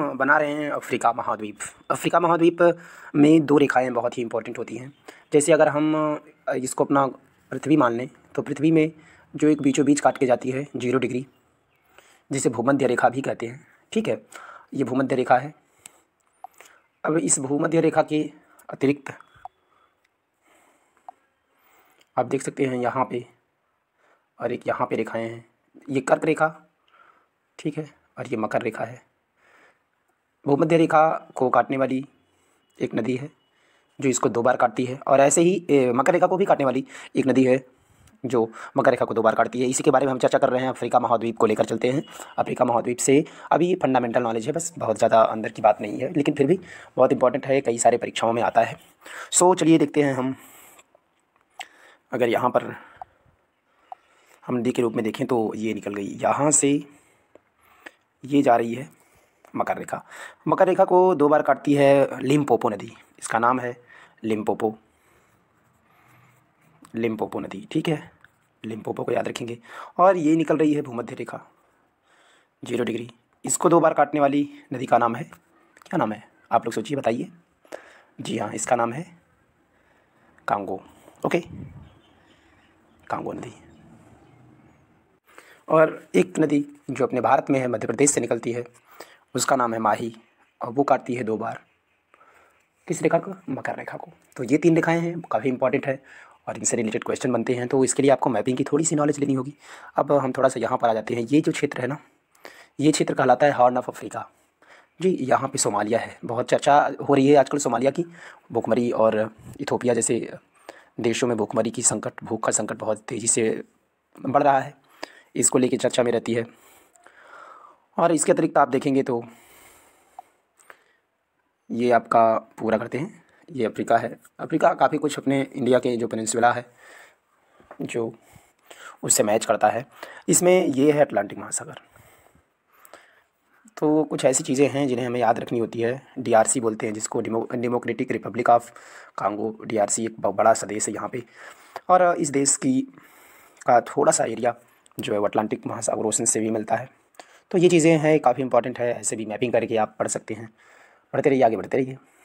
बना रहे हैं अफ्रीका महाद्वीप अफ्रीका महाद्वीप में दो रेखाएं बहुत ही इंपॉर्टेंट होती हैं जैसे अगर हम इसको अपना पृथ्वी मान लें तो पृथ्वी में जो एक बीचों बीच काट के जाती है जीरो डिग्री जिसे भूमध्य रेखा भी कहते हैं ठीक है ये भूमध्य रेखा है अब इस भूमध्य रेखा के अतिरिक्त आप देख सकते हैं यहाँ पे और एक यहाँ पे रेखाएं हैं ये कर्क रेखा ठीक है और ये मकर रेखा है भूमध्य रेखा को काटने वाली एक नदी है जो इसको दो बार काटती है और ऐसे ही मकर रेखा को भी काटने वाली एक नदी है जो मकर रेखा को दो बार काटती है इसी के बारे में हम चर्चा कर रहे हैं अफ्रीका महाद्वीप को लेकर चलते हैं अफ्रीका महाद्वीप से अभी फंडामेंटल नॉलेज है बस बहुत ज़्यादा अंदर की बात नहीं है लेकिन फिर भी बहुत इंपॉर्टेंट है कई सारे परीक्षाओं में आता है सो चलिए देखते हैं हम अगर यहाँ पर हम डी के रूप में देखें तो ये निकल गई यहाँ से ये जा रही है मकर रेखा मकर रेखा को दो बार काटती है लिम्पोपो नदी इसका नाम है लिम्पोपो लिम्पोपो नदी ठीक है लिम्पोपो को याद रखेंगे और ये निकल रही है भूमध्य रेखा जीरो डिग्री इसको दो बार काटने वाली नदी का नाम है क्या नाम है आप लोग सोचिए बताइए जी हाँ इसका नाम है कांगो ओके कांगो नदी और एक नदी जो अपने भारत में है मध्य प्रदेश से निकलती है उसका नाम है माही और वो काटती है दो बार किस रेखा को मकर रेखा को तो ये तीन रेखाएं हैं काफ़ी इंपॉर्टेंट है और इनसे रिलेटेड क्वेश्चन बनते हैं तो इसके लिए आपको मैपिंग की थोड़ी सी नॉलेज लेनी होगी अब हम थोड़ा सा यहाँ पर आ जाते हैं ये जो क्षेत्र है ना ये क्षेत्र कहलाता है हॉर्न ऑफ अफ्रीका जी यहाँ पे सोमालिया है बहुत चर्चा हो रही है आजकल सोमालिया की भूखमरी और इथोपिया जैसे देशों में भूखमरी की संकट भूख का संकट बहुत तेज़ी से बढ़ रहा है इसको लेकर चर्चा में रहती है और इसके अतिरिक्त आप देखेंगे तो ये आपका पूरा करते हैं ये अफ्रीका है अफ्रीका काफ़ी कुछ अपने इंडिया के जो पेनसुला है जो उससे मैच करता है इसमें ये है अटलांटिक महासागर तो कुछ ऐसी चीज़ें हैं जिन्हें हमें याद रखनी होती है डीआरसी बोलते हैं जिसको Democratic Republic of Congo DRC एक बड़ा सा देश है यहाँ पे और इस देश की का थोड़ा सा एरिया जो है वो अटलांटिक महासागर ओशन से भी मिलता है तो ये चीज़ें हैं काफ़ी इंपॉर्टेंट है ऐसे भी मैपिंग करके आप पढ़ सकते हैं पढ़ते रहिए आगे बढ़ते रहिए